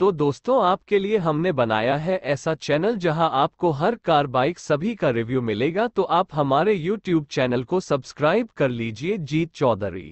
तो दोस्तों आपके लिए हमने बनाया है ऐसा चैनल जहां आपको हर कार बाइक सभी का रिव्यू मिलेगा तो आप हमारे YouTube चैनल को सब्सक्राइब कर लीजिए जीत चौधरी